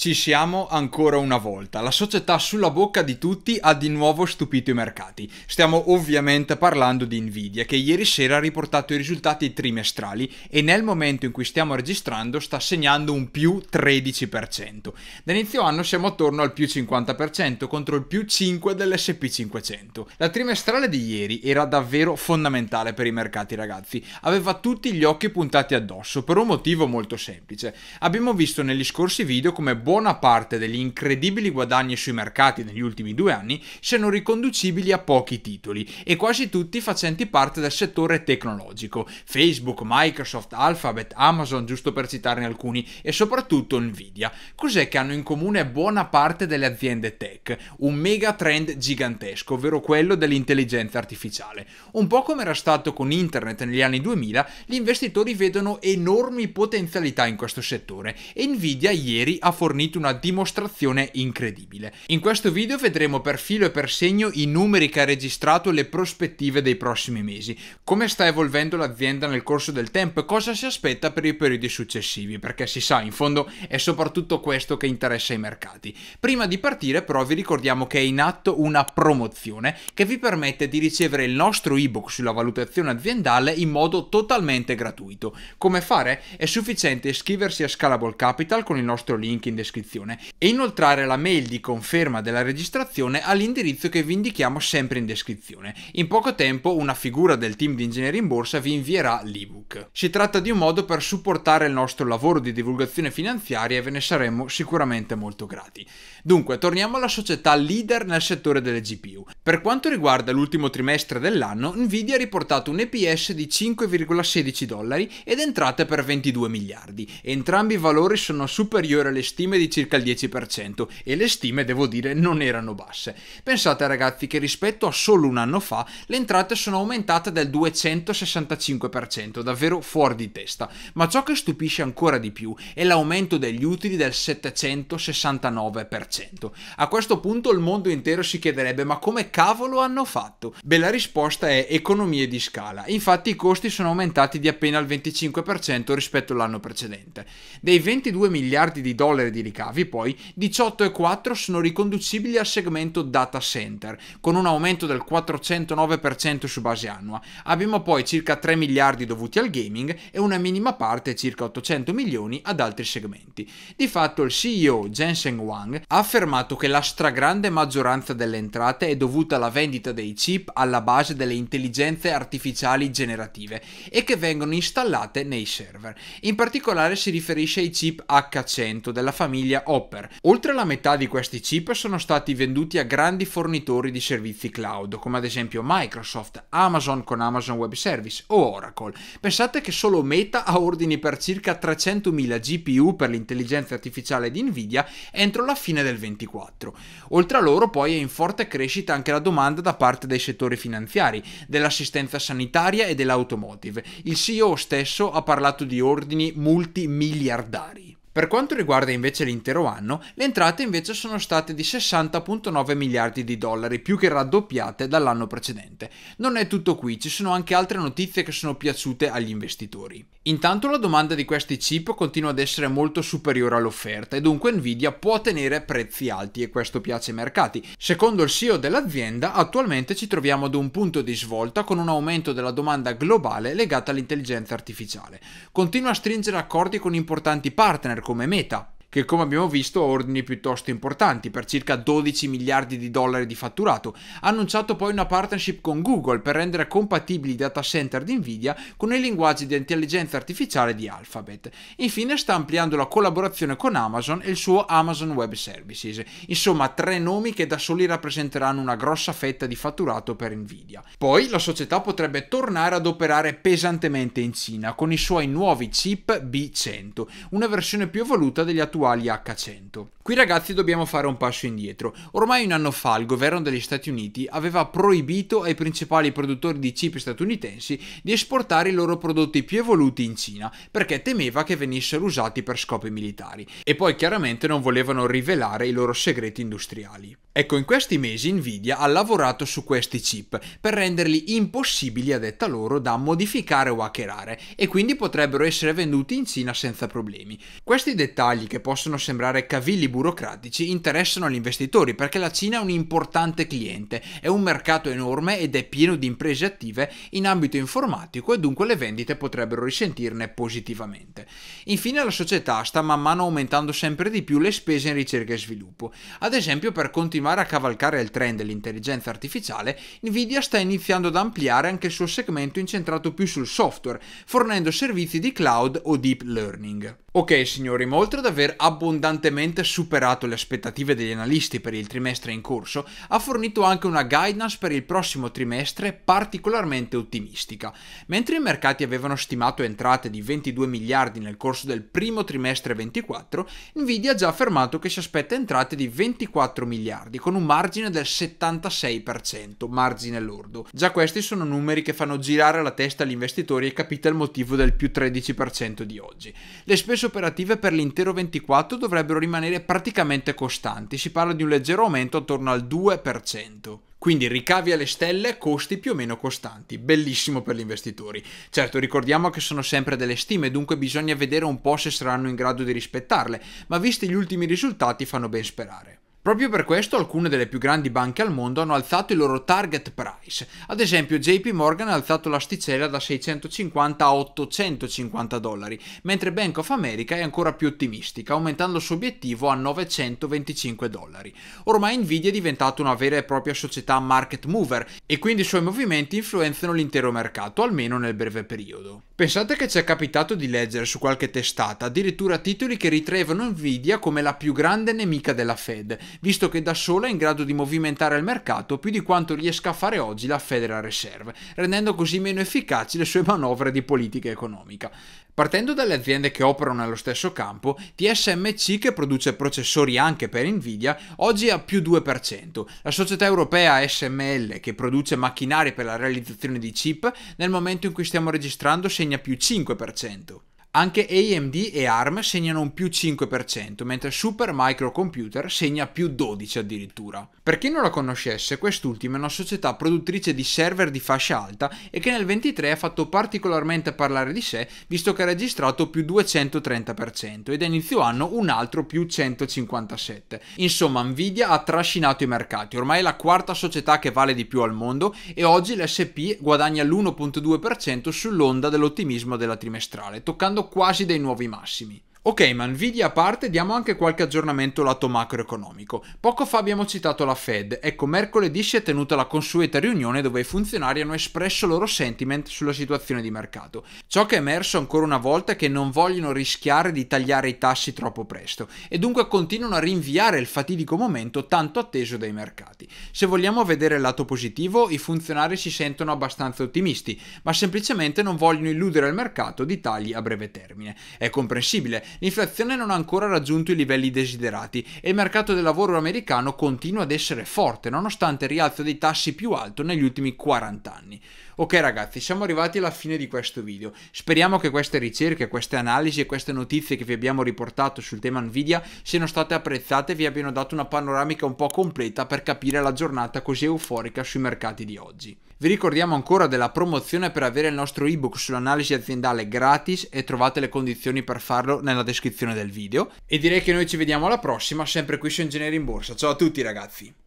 Ci siamo ancora una volta. La società sulla bocca di tutti ha di nuovo stupito i mercati. Stiamo ovviamente parlando di Nvidia che ieri sera ha riportato i risultati trimestrali e nel momento in cui stiamo registrando sta segnando un più 13%. Da inizio anno siamo attorno al più 50% contro il più 5 dell'SP500. La trimestrale di ieri era davvero fondamentale per i mercati ragazzi. Aveva tutti gli occhi puntati addosso per un motivo molto semplice. Abbiamo visto negli scorsi video come buona parte degli incredibili guadagni sui mercati negli ultimi due anni siano riconducibili a pochi titoli e quasi tutti facenti parte del settore tecnologico, Facebook, Microsoft, Alphabet, Amazon, giusto per citarne alcuni, e soprattutto Nvidia. Cos'è che hanno in comune buona parte delle aziende tech? Un mega trend gigantesco, ovvero quello dell'intelligenza artificiale. Un po' come era stato con internet negli anni 2000, gli investitori vedono enormi potenzialità in questo settore e Nvidia ieri ha fornito fornito una dimostrazione incredibile. In questo video vedremo per filo e per segno i numeri che ha registrato e le prospettive dei prossimi mesi, come sta evolvendo l'azienda nel corso del tempo e cosa si aspetta per i periodi successivi, perché si sa, in fondo è soprattutto questo che interessa i mercati. Prima di partire però vi ricordiamo che è in atto una promozione che vi permette di ricevere il nostro ebook sulla valutazione aziendale in modo totalmente gratuito. Come fare? È sufficiente iscriversi a Scalable Capital con il nostro link in descrizione descrizione e inoltrare la mail di conferma della registrazione all'indirizzo che vi indichiamo sempre in descrizione. In poco tempo una figura del team di Ingegneri in Borsa vi invierà l'ebook. Si tratta di un modo per supportare il nostro lavoro di divulgazione finanziaria e ve ne saremmo sicuramente molto grati. Dunque, torniamo alla società leader nel settore delle GPU. Per quanto riguarda l'ultimo trimestre dell'anno, Nvidia ha riportato un EPS di 5,16 dollari ed entrate per 22 miliardi. Entrambi i valori sono superiori alle stime di di circa il 10% e le stime, devo dire, non erano basse. Pensate ragazzi che rispetto a solo un anno fa le entrate sono aumentate del 265%, davvero fuori di testa. Ma ciò che stupisce ancora di più è l'aumento degli utili del 769%. A questo punto il mondo intero si chiederebbe ma come cavolo hanno fatto? Beh, la risposta è economie di scala. Infatti i costi sono aumentati di appena il 25% rispetto all'anno precedente. Dei 22 miliardi di dollari di ricchezza, ricavi poi 18 e 4 sono riconducibili al segmento data center, con un aumento del 409% su base annua. Abbiamo poi circa 3 miliardi dovuti al gaming e una minima parte, circa 800 milioni, ad altri segmenti. Di fatto il CEO Jensen Wang ha affermato che la stragrande maggioranza delle entrate è dovuta alla vendita dei chip alla base delle intelligenze artificiali generative e che vengono installate nei server. In particolare si riferisce ai chip H100 della famiglia famiglia Hopper. Oltre la metà di questi chip sono stati venduti a grandi fornitori di servizi cloud, come ad esempio Microsoft, Amazon con Amazon Web Service o Oracle. Pensate che solo Meta ha ordini per circa 300.000 GPU per l'intelligenza artificiale di Nvidia entro la fine del 24. Oltre a loro poi è in forte crescita anche la domanda da parte dei settori finanziari, dell'assistenza sanitaria e dell'automotive. Il CEO stesso ha parlato di ordini multimiliardari. Per quanto riguarda invece l'intero anno, le entrate invece sono state di 60.9 miliardi di dollari, più che raddoppiate dall'anno precedente. Non è tutto qui, ci sono anche altre notizie che sono piaciute agli investitori. Intanto la domanda di questi chip continua ad essere molto superiore all'offerta e dunque Nvidia può tenere prezzi alti e questo piace ai mercati. Secondo il CEO dell'azienda, attualmente ci troviamo ad un punto di svolta con un aumento della domanda globale legata all'intelligenza artificiale. Continua a stringere accordi con importanti partner come meta che come abbiamo visto ha ordini piuttosto importanti per circa 12 miliardi di dollari di fatturato. Ha annunciato poi una partnership con Google per rendere compatibili i data center di Nvidia con i linguaggi di intelligenza artificiale di Alphabet. Infine sta ampliando la collaborazione con Amazon e il suo Amazon Web Services. Insomma, tre nomi che da soli rappresenteranno una grossa fetta di fatturato per Nvidia. Poi la società potrebbe tornare ad operare pesantemente in Cina con i suoi nuovi chip B100, una versione più evoluta degli attuali attuali H100. Qui ragazzi dobbiamo fare un passo indietro. Ormai un anno fa il governo degli Stati Uniti aveva proibito ai principali produttori di chip statunitensi di esportare i loro prodotti più evoluti in Cina perché temeva che venissero usati per scopi militari e poi chiaramente non volevano rivelare i loro segreti industriali. Ecco, in questi mesi Nvidia ha lavorato su questi chip per renderli impossibili a detta loro da modificare o hackerare e quindi potrebbero essere venduti in Cina senza problemi. Questi dettagli che poi possono sembrare cavilli burocratici interessano gli investitori perché la Cina è un importante cliente, è un mercato enorme ed è pieno di imprese attive in ambito informatico e dunque le vendite potrebbero risentirne positivamente. Infine la società sta man mano aumentando sempre di più le spese in ricerca e sviluppo. Ad esempio per continuare a cavalcare il trend dell'intelligenza artificiale, Nvidia sta iniziando ad ampliare anche il suo segmento incentrato più sul software, fornendo servizi di cloud o deep learning. Ok signori, ma oltre ad aver abbondantemente superato le aspettative degli analisti per il trimestre in corso, ha fornito anche una guidance per il prossimo trimestre particolarmente ottimistica. Mentre i mercati avevano stimato entrate di 22 miliardi nel corso del primo trimestre 24, Nvidia ha già affermato che si aspetta entrate di 24 miliardi con un margine del 76%, margine lordo. Già questi sono numeri che fanno girare la testa agli investitori e capite il motivo del più 13% di oggi. Le spese spese operative per l'intero 24 dovrebbero rimanere praticamente costanti, si parla di un leggero aumento attorno al 2%. Quindi ricavi alle stelle, costi più o meno costanti, bellissimo per gli investitori. Certo, ricordiamo che sono sempre delle stime, dunque bisogna vedere un po' se saranno in grado di rispettarle, ma visti gli ultimi risultati fanno ben sperare. Proprio per questo alcune delle più grandi banche al mondo hanno alzato il loro target price. Ad esempio JP Morgan ha alzato l'asticella da 650 a 850 dollari, mentre Bank of America è ancora più ottimistica, aumentando il suo obiettivo a 925 dollari. Ormai Nvidia è diventata una vera e propria società market mover e quindi i suoi movimenti influenzano l'intero mercato, almeno nel breve periodo. Pensate che ci è capitato di leggere su qualche testata addirittura titoli che ritraevano Nvidia come la più grande nemica della Fed visto che da sola è in grado di movimentare il mercato più di quanto riesca a fare oggi la Federal Reserve, rendendo così meno efficaci le sue manovre di politica economica. Partendo dalle aziende che operano nello stesso campo, TSMC, che produce processori anche per Nvidia, oggi ha più 2%, la società europea SML, che produce macchinari per la realizzazione di chip, nel momento in cui stiamo registrando segna più 5%. Anche AMD e ARM segnano un più 5%, mentre Super Micro Computer segna più 12 addirittura. Per chi non la conoscesse, quest'ultima è una società produttrice di server di fascia alta e che nel 23 ha fatto particolarmente parlare di sé visto che ha registrato più 230% ed a inizio anno un altro più 157. Insomma, Nvidia ha trascinato i mercati, ormai è la quarta società che vale di più al mondo e oggi l'SP guadagna l'1.2% sull'onda dell'ottimismo della trimestrale, toccando quasi dei nuovi massimi. Ok, ma Nvidia a parte diamo anche qualche aggiornamento lato macroeconomico. Poco fa abbiamo citato la Fed, ecco mercoledì si è tenuta la consueta riunione dove i funzionari hanno espresso il loro sentiment sulla situazione di mercato. Ciò che è emerso ancora una volta è che non vogliono rischiare di tagliare i tassi troppo presto e dunque continuano a rinviare il fatidico momento tanto atteso dai mercati. Se vogliamo vedere il lato positivo, i funzionari si sentono abbastanza ottimisti, ma semplicemente non vogliono illudere il mercato di tagli a breve termine. È comprensibile l'inflazione non ha ancora raggiunto i livelli desiderati e il mercato del lavoro americano continua ad essere forte nonostante il rialzo dei tassi più alto negli ultimi 40 anni. Ok ragazzi, siamo arrivati alla fine di questo video. Speriamo che queste ricerche, queste analisi e queste notizie che vi abbiamo riportato sul tema Nvidia siano state apprezzate e vi abbiano dato una panoramica un po' completa per capire la giornata così euforica sui mercati di oggi. Vi ricordiamo ancora della promozione per avere il nostro ebook sull'analisi aziendale gratis e trovate le condizioni per farlo nella descrizione del video. E direi che noi ci vediamo alla prossima, sempre qui su Ingegneri in Borsa. Ciao a tutti ragazzi!